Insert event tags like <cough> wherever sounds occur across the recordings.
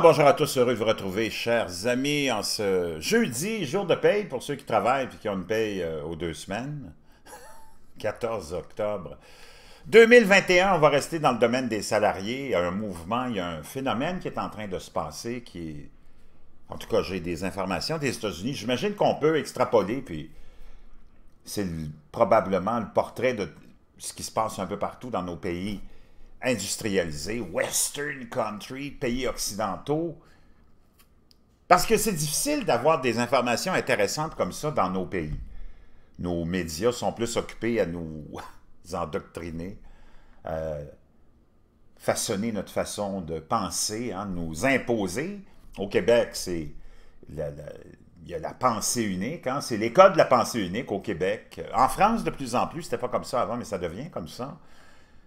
Ah, bonjour à tous, heureux de vous retrouver, chers amis, en ce jeudi, jour de paye pour ceux qui travaillent et qui ont une paye euh, aux deux semaines, 14 <laughs> octobre. 2021, on va rester dans le domaine des salariés. Il y a un mouvement, il y a un phénomène qui est en train de se passer qui est... En tout cas, j'ai des informations des États-Unis. J'imagine qu'on peut extrapoler, puis c'est probablement le portrait de ce qui se passe un peu partout dans nos pays industrialisés, western country, pays occidentaux. Parce que c'est difficile d'avoir des informations intéressantes comme ça dans nos pays. Nos médias sont plus occupés à nous <laughs> endoctriner, euh, façonner notre façon de penser, à hein, nous imposer. Au Québec, c'est il y a la pensée unique, hein, c'est l'école de la pensée unique au Québec. En France, de plus en plus, c'était pas comme ça avant, mais ça devient comme ça.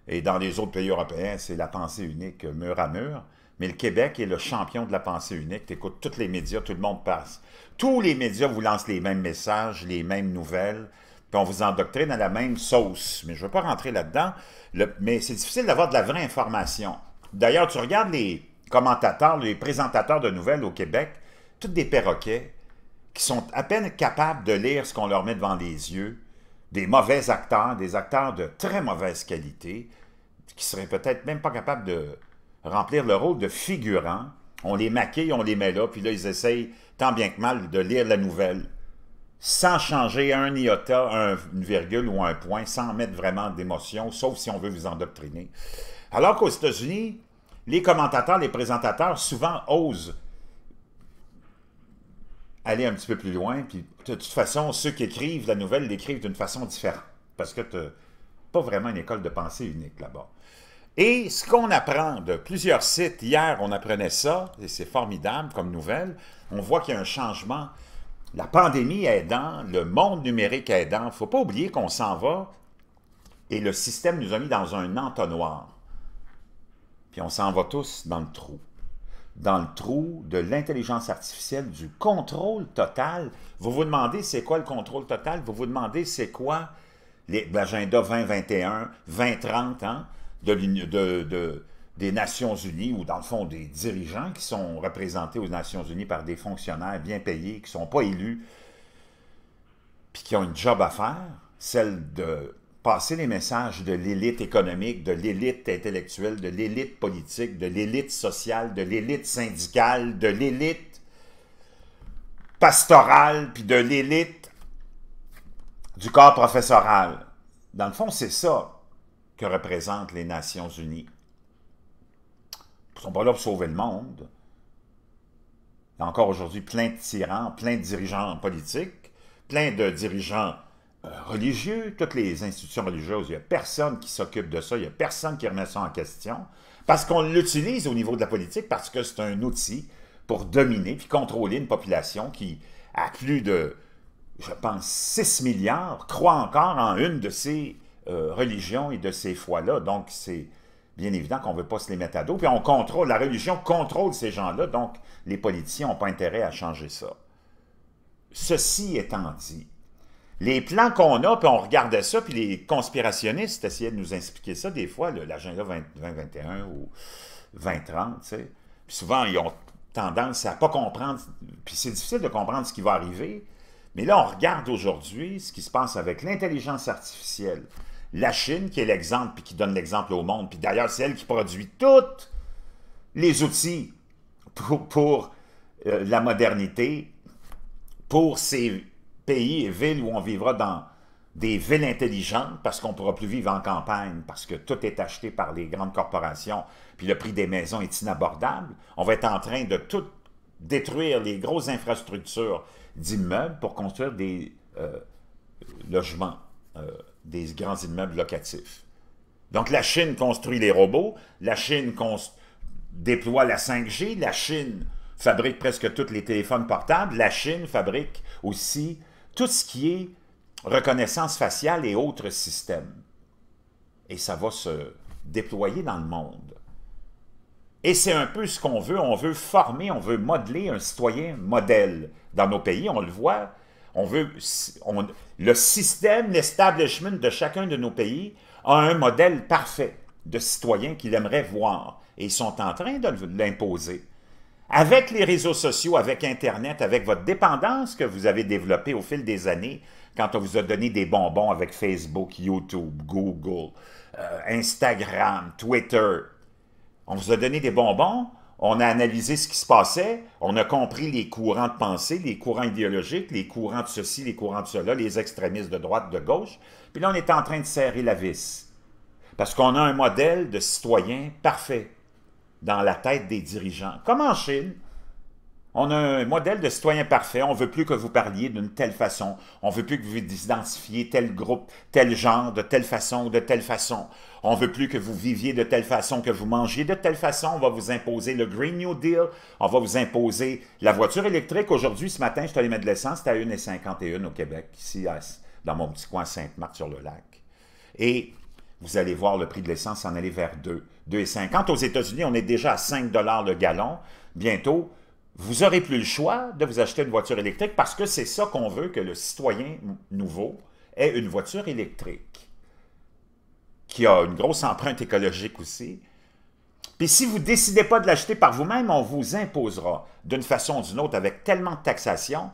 Et dans les autres pays européens, c'est la pensée unique mur à mur. Mais le Québec est le champion de la pensée unique. Tu écoutes tous les médias, tout le monde passe. Tous les médias vous lancent les mêmes messages, les mêmes nouvelles, puis on vous endoctrine à la même sauce. Mais je ne veux pas rentrer là-dedans. mais c'est difficile d'avoir de la vraie information. D'ailleurs, tu regardes les commentateurs, les présentateurs de nouvelles au Québec, tous des perroquets qui sont à peine capables de lire ce qu'on leur met devant les yeux des mauvais acteurs, des acteurs de très mauvaise qualité, qui seraient peut-être même pas capables de remplir le rôle de figurant. On les maquille, on les met là, puis là, ils essayent tant bien que mal de lire la nouvelle sans changer un iota, une virgule ou un point, sans mettre vraiment d'émotion, sauf si on veut vous endoctriner. Alors qu'aux États-Unis, les commentateurs, les présentateurs, souvent osent aller un petit peu plus loin. Puis de toute façon, ceux qui écrivent la nouvelle l'écrivent d'une façon différente. Parce que tu pas vraiment une école de pensée unique là-bas. Et ce qu'on apprend de plusieurs sites, hier on apprenait ça, et c'est formidable comme nouvelle, on voit qu'il y a un changement. La pandémie aidant, le monde numérique aidant, il ne faut pas oublier qu'on s'en va et le système nous a mis dans un entonnoir. Puis on s'en va tous dans le trou dans le trou de l'intelligence artificielle, du contrôle total. Vous vous demandez c'est quoi le contrôle total? Vous vous demandez c'est quoi l'agenda 2021, 2030 hein, de, de, des Nations Unies ou dans le fond des dirigeants qui sont représentés aux Nations Unies par des fonctionnaires bien payés, qui ne sont pas élus, puis qui ont une job à faire, celle de passer les messages de l'élite économique, de l'élite intellectuelle, de l'élite politique, de l'élite sociale, de l'élite syndicale, de l'élite pastorale, puis de l'élite du corps professoral. Dans le fond, c'est ça que représentent les Nations Unies. Ils ne sont pas là pour sauver le monde. Il y a encore aujourd'hui plein de tyrans, plein de dirigeants politiques, plein de dirigeants euh, religieux, toutes les institutions religieuses, il n'y a personne qui s'occupe de ça, il n'y a personne qui remet ça en question, parce qu'on l'utilise au niveau de la politique, parce que c'est un outil pour dominer puis contrôler une population qui, à plus de, je pense, 6 milliards, croit encore en une de ces euh, religions et de ces fois-là. Donc, c'est bien évident qu'on ne veut pas se les mettre à dos. Puis on contrôle, la religion contrôle ces gens-là, donc les politiciens n'ont pas intérêt à changer ça. Ceci étant dit, les plans qu'on a, puis on regardait ça, puis les conspirationnistes essayaient de nous expliquer ça des fois, l'agenda 2021 ou 2030, tu sais. Puis souvent, ils ont tendance à pas comprendre, puis c'est difficile de comprendre ce qui va arriver, mais là, on regarde aujourd'hui ce qui se passe avec l'intelligence artificielle. La Chine, qui est l'exemple, puis qui donne l'exemple au monde, puis d'ailleurs, c'est elle qui produit tous les outils pour, euh, la modernité, pour ses pays et villes où on vivra dans des villes intelligentes parce qu'on ne pourra plus vivre en campagne, parce que tout est acheté par les grandes corporations, puis le prix des maisons est inabordable. On va être en train de tout détruire les grosses infrastructures d'immeubles pour construire des euh, logements, euh, des grands immeubles locatifs. Donc la Chine construit les robots, la Chine déploie la 5G, la Chine fabrique presque tous les téléphones portables, la Chine fabrique aussi tout ce qui est reconnaissance faciale et autres systèmes. Et ça va se déployer dans le monde. Et c'est un peu ce qu'on veut. On veut former, on veut modeler un citoyen modèle. Dans nos pays, on le voit. On veut, le système, l'establishment de chacun de nos pays a un modèle parfait de citoyen qu'il aimerait voir. Et ils sont en train de l'imposer. Avec les réseaux sociaux, avec Internet, avec votre dépendance que vous avez développée au fil des années, quand on vous a donné des bonbons avec Facebook, YouTube, Google, euh, Instagram, Twitter, on vous a donné des bonbons, on a analysé ce qui se passait, on a compris les courants de pensée, les courants idéologiques, les courants de ceci, les courants de cela, les extrémistes de droite, de gauche. Puis là, on est en train de serrer la vis. Parce qu'on a un modèle de citoyen parfait dans la tête des dirigeants. Comme en Chine, on a un modèle de citoyen parfait, on ne veut plus que vous parliez d'une telle façon, on ne veut plus que vous identifiez tel groupe, tel genre, de telle façon ou de telle façon. On ne veut plus que vous viviez de telle façon, que vous mangiez de telle façon, on va vous imposer le Green New Deal, on va vous imposer la voiture électrique. Aujourd'hui, ce matin, je te mettre mettre de l'essence, c'était à 1,51 au Québec, ici, dans mon petit coin Sainte-Marthe-sur-le-Lac. Et vous allez voir le prix de l'essence en aller vers 2, 2,50. Aux États-Unis, on est déjà à 5 le gallon. Bientôt, vous aurez plus le choix de vous acheter une voiture électrique parce que c'est ça qu'on veut que le citoyen nouveau ait une voiture électrique qui a une grosse empreinte écologique aussi. Puis si vous ne décidez pas de l'acheter par vous-même, on vous imposera d'une façon ou d'une autre avec tellement de taxation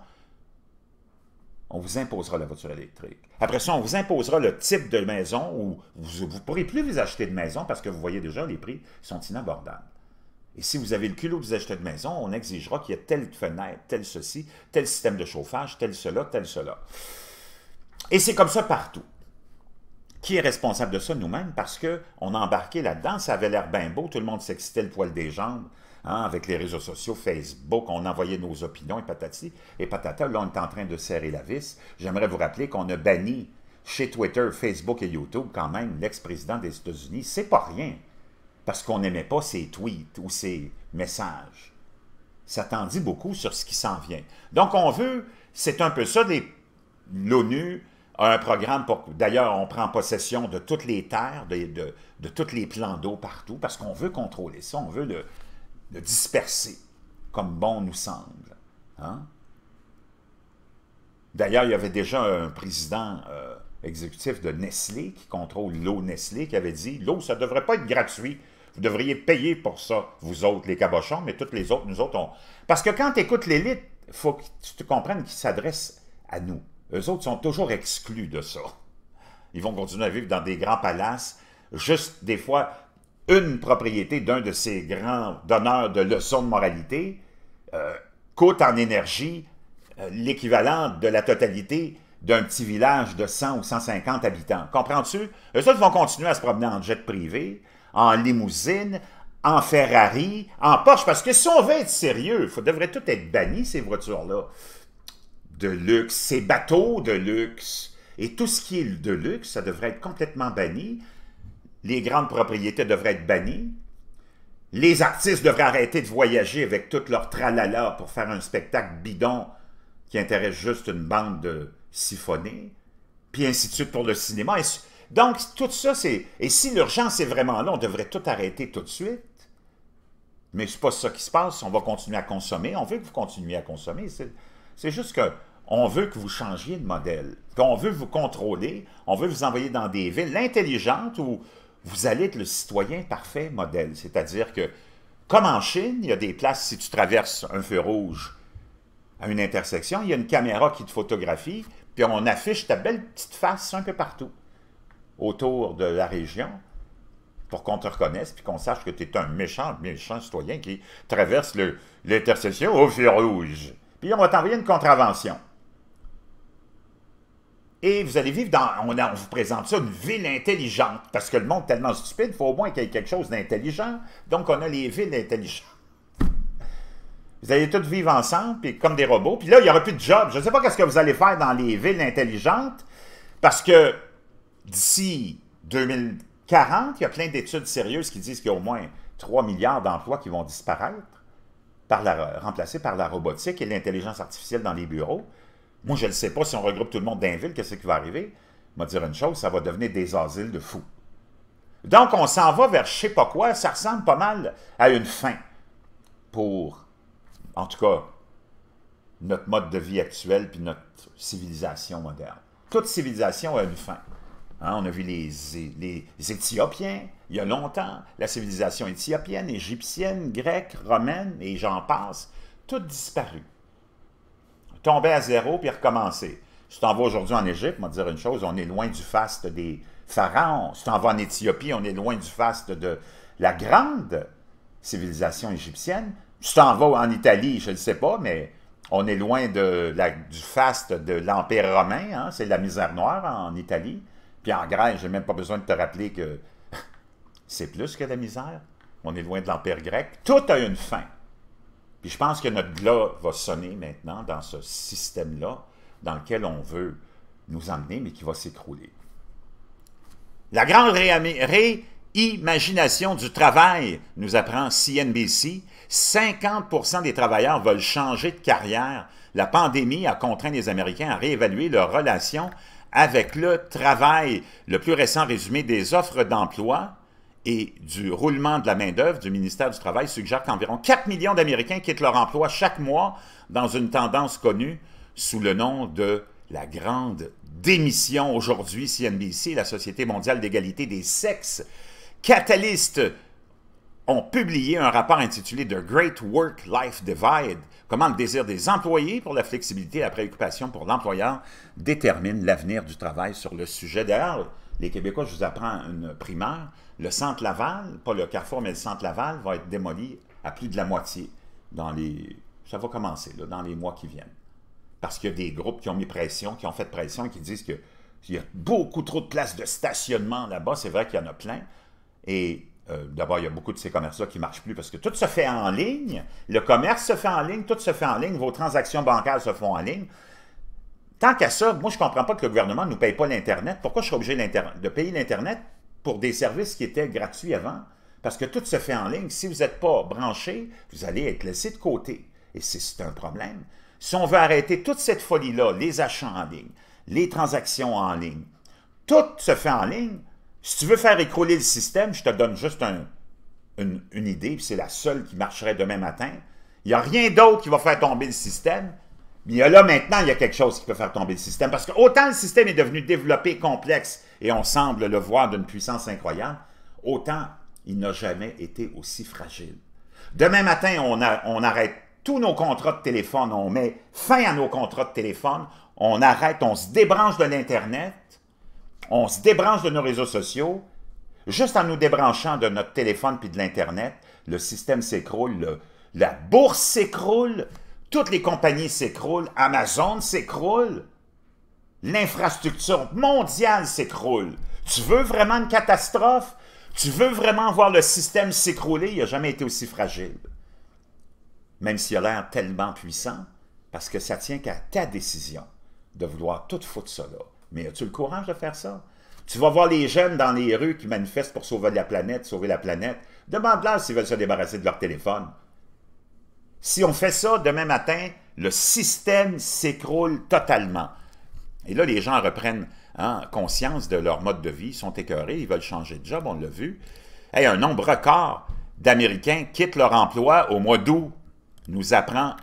on vous imposera la voiture électrique. Après ça, on vous imposera le type de maison où vous ne pourrez plus vous acheter de maison parce que vous voyez déjà, les prix sont inabordables. Et si vous avez le culot de vous acheter de maison, on exigera qu'il y ait telle fenêtre, tel ceci, tel système de chauffage, tel cela, tel cela. Et c'est comme ça partout. Qui est responsable de ça nous-mêmes? Parce qu'on a embarqué là-dedans, ça avait l'air bien beau, tout le monde s'excitait le poil des jambes, Hein, avec les réseaux sociaux, Facebook, on envoyait nos opinions et patati et patata. Là, on est en train de serrer la vis. J'aimerais vous rappeler qu'on a banni chez Twitter, Facebook et YouTube quand même l'ex-président des États-Unis. C'est pas rien, parce qu'on n'aimait pas ses tweets ou ses messages. Ça tendit beaucoup sur ce qui s'en vient. Donc, on veut, c'est un peu ça, l'ONU, a un programme pour... D'ailleurs, on prend possession de toutes les terres, de, de, de tous les plans d'eau partout, parce qu'on veut contrôler ça, on veut le, de disperser, comme bon nous semble. Hein? D'ailleurs, il y avait déjà un président euh, exécutif de Nestlé qui contrôle l'eau Nestlé qui avait dit « L'eau, ça ne devrait pas être gratuit. Vous devriez payer pour ça, vous autres, les cabochons, mais toutes les autres, nous autres, on... » Parce que quand tu écoutes l'élite, il faut que tu te comprennes qu'ils s'adressent à nous. Eux autres sont toujours exclus de ça. Ils vont continuer à vivre dans des grands palaces, juste des fois une propriété d'un de ces grands donneurs de leçons de moralité euh, coûte en énergie euh, l'équivalent de la totalité d'un petit village de 100 ou 150 habitants. Comprends-tu? Eux autres vont continuer à se promener en jet privé, en limousine, en Ferrari, en Porsche, parce que si on veut être sérieux, il devrait tout être banni, ces voitures-là. De luxe, ces bateaux de luxe, et tout ce qui est de luxe, ça devrait être complètement banni les grandes propriétés devraient être bannies, les artistes devraient arrêter de voyager avec toute leur tralala pour faire un spectacle bidon qui intéresse juste une bande de siphonnés, puis ainsi de suite pour le cinéma. donc, tout ça, c'est... Et si l'urgence est vraiment là, on devrait tout arrêter tout de suite. Mais n'est pas ça qui se passe. On va continuer à consommer. On veut que vous continuiez à consommer. C'est juste que on veut que vous changiez de modèle. on veut vous contrôler. On veut vous envoyer dans des villes intelligentes où vous allez être le citoyen parfait modèle. C'est-à-dire que, comme en Chine, il y a des places, si tu traverses un feu rouge à une intersection, il y a une caméra qui te photographie, puis on affiche ta belle petite face un peu partout autour de la région pour qu'on te reconnaisse, puis qu'on sache que tu es un méchant, méchant citoyen qui traverse l'intersection au feu rouge. Puis on va t'envoyer une contravention. Et vous allez vivre dans, on, vous présente ça, une ville intelligente, parce que le monde est tellement stupide, il faut au moins qu'il y ait quelque chose d'intelligent. Donc, on a les villes intelligentes. Vous allez tous vivre ensemble, puis comme des robots. Puis là, il n'y aura plus de job. Je ne sais pas qu'est-ce que vous allez faire dans les villes intelligentes, parce que d'ici 2040, il y a plein d'études sérieuses qui disent qu'il y a au moins 3 milliards d'emplois qui vont disparaître, par la, remplacés par la robotique et l'intelligence artificielle dans les bureaux. Moi, je ne sais pas si on regroupe tout le monde d'un ville, qu'est-ce qui va arriver. Je dire une chose, ça va devenir des asiles de fous. Donc, on s'en va vers je ne sais pas quoi, ça ressemble pas mal à une fin pour, en tout cas, notre mode de vie actuel puis notre civilisation moderne. Toute civilisation a une fin. Hein? on a vu les, les, Éthiopiens il y a longtemps, la civilisation éthiopienne, égyptienne, grecque, romaine, et j'en passe, toutes disparues tomber à zéro puis recommencer. Si tu t'en vas aujourd'hui en Égypte, on dire une chose, on est loin du faste des pharaons. Si tu t'en vas en Éthiopie, on est loin du faste de la grande civilisation égyptienne. Si tu t'en vas en Italie, je ne sais pas, mais on est loin de la, du faste de l'Empire romain. Hein. C'est la misère noire en Italie. Puis en Grèce, je n'ai même pas besoin de te rappeler que <laughs> c'est plus que la misère. On est loin de l'Empire grec. Tout a une fin. Puis je pense que notre glas va sonner maintenant dans ce système-là dans lequel on veut nous emmener, mais qui va s'écrouler. La grande réimagination du travail, nous apprend CNBC, 50 des travailleurs veulent changer de carrière. La pandémie a contraint les Américains à réévaluer leur relation avec le travail. Le plus récent résumé des offres d'emploi et du roulement de la main-d'œuvre du ministère du Travail suggère qu'environ 4 millions d'Américains quittent leur emploi chaque mois dans une tendance connue sous le nom de la grande démission. Aujourd'hui, CNBC, la Société mondiale d'égalité des sexes, Catalyst, ont publié un rapport intitulé The Great Work-Life Divide, comment le désir des employés pour la flexibilité et la préoccupation pour l'employeur détermine l'avenir du travail sur le sujet. D'ailleurs, les Québécois, je vous apprends une primaire, le centre Laval, pas le Carrefour, mais le centre Laval va être démoli à plus de la moitié dans les... Ça va commencer, dans les mois qui viennent. Parce qu'il y a des groupes qui ont mis pression, qui ont fait pression et qui disent qu'il y a beaucoup trop de places de stationnement là-bas. C'est vrai qu'il y en a plein. Et euh, d'abord, il y a beaucoup de ces commerces-là qui ne marchent plus parce que tout se fait en ligne. Le commerce se fait en ligne, tout se fait en ligne. Vos transactions bancaires se font en ligne tant qu'à ça, moi, je ne comprends pas que le gouvernement ne nous paye pas l'Internet. Pourquoi je suis obligé de payer l'Internet pour des services qui étaient gratuits avant? Parce que tout se fait en ligne. Si vous n'êtes pas branché, vous allez être laissé de côté. Et c'est un problème. Si on veut arrêter toute cette folie-là, les achats en ligne, les transactions en ligne, tout se fait en ligne. Si tu veux faire écrouler le système, je te donne juste une, une idée, puis c'est la seule qui marcherait demain matin. Il n'y a rien d'autre qui va faire tomber le système mais là, maintenant, il y a quelque chose qui peut faire tomber le système. Parce que autant le système est devenu développé, complexe, et on semble le voir d'une puissance incroyable, autant il n'a jamais été aussi fragile. Demain matin, on, on arrête tous nos contrats de téléphone, on met fin à nos contrats de téléphone, on arrête, on se débranche de l'Internet, on se débranche de nos réseaux sociaux. Juste en nous débranchant de notre téléphone puis de l'Internet, le système s'écroule, la bourse s'écroule, toutes les compagnies s'écroulent. Amazon s'écroule. L'infrastructure mondiale s'écroule. Tu veux vraiment une catastrophe? Tu veux vraiment voir le système s'écrouler? Il n'a jamais été aussi fragile. Même s'il a l'air tellement puissant, parce que ça tient qu'à ta décision de vouloir tout foutre ça Mais as-tu le courage de faire ça? Tu vas voir les jeunes dans les rues qui manifestent pour sauver la planète, sauver la planète. Demande-leur s'ils veulent se débarrasser de leur téléphone. Si on fait ça demain matin, le système s'écroule totalement. Et là, les gens reprennent hein, conscience de leur mode de vie, ils sont écœurés, ils veulent changer de job, on l'a vu. et un nombre record d'Américains quittent leur emploi au mois d'août, nous apprend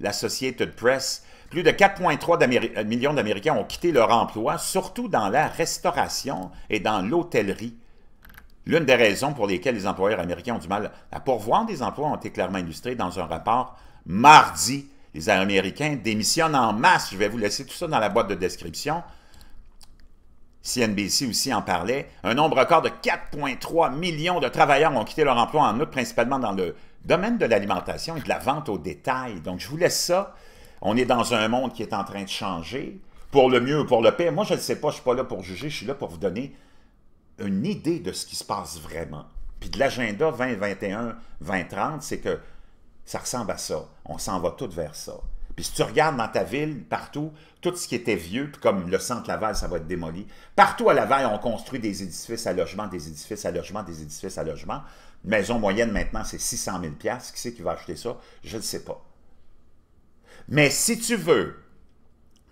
l'Associated Press. Plus de 4,3 euh, millions d'Américains ont quitté leur emploi, surtout dans la restauration et dans l'hôtellerie. L'une des raisons pour lesquelles les employeurs américains ont du mal à pourvoir des emplois ont été clairement illustrées dans un rapport mardi. Les Américains démissionnent en masse. Je vais vous laisser tout ça dans la boîte de description. CNBC aussi en parlait. Un nombre record de 4,3 millions de travailleurs ont quitté leur emploi en août, principalement dans le domaine de l'alimentation et de la vente au détail. Donc, je vous laisse ça. On est dans un monde qui est en train de changer, pour le mieux ou pour le pire. Moi, je ne sais pas, je ne suis pas là pour juger, je suis là pour vous donner une idée de ce qui se passe vraiment. Puis de l'agenda 2021-2030, c'est que ça ressemble à ça. On s'en va tout vers ça. Puis si tu regardes dans ta ville, partout, tout ce qui était vieux, puis comme le centre Laval, ça va être démoli. Partout à Laval, on construit des édifices à logement, des édifices à logement, des édifices à logement. maison moyenne, maintenant, c'est 600 000 Qui c'est qui va acheter ça? Je ne sais pas. Mais si tu veux,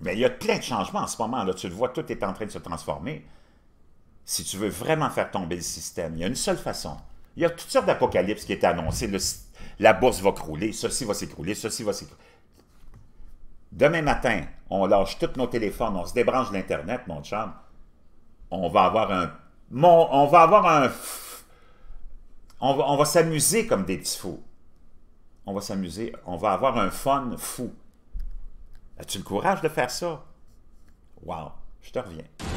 mais il y a plein de changements en ce moment. Là, tu le vois, tout est en train de se transformer si tu veux vraiment faire tomber le système, il y a une seule façon. Il y a toutes sortes d'apocalypse qui est annoncée. la bourse va crouler, ceci va s'écrouler, ceci va s'écrouler. Demain matin, on lâche tous nos téléphones, on se débranche de l'Internet, mon chum. On va avoir un... on va avoir un... On va, on va s'amuser comme des petits fous. On va s'amuser. On va avoir un fun fou. As-tu le courage de faire ça? Wow, je te reviens.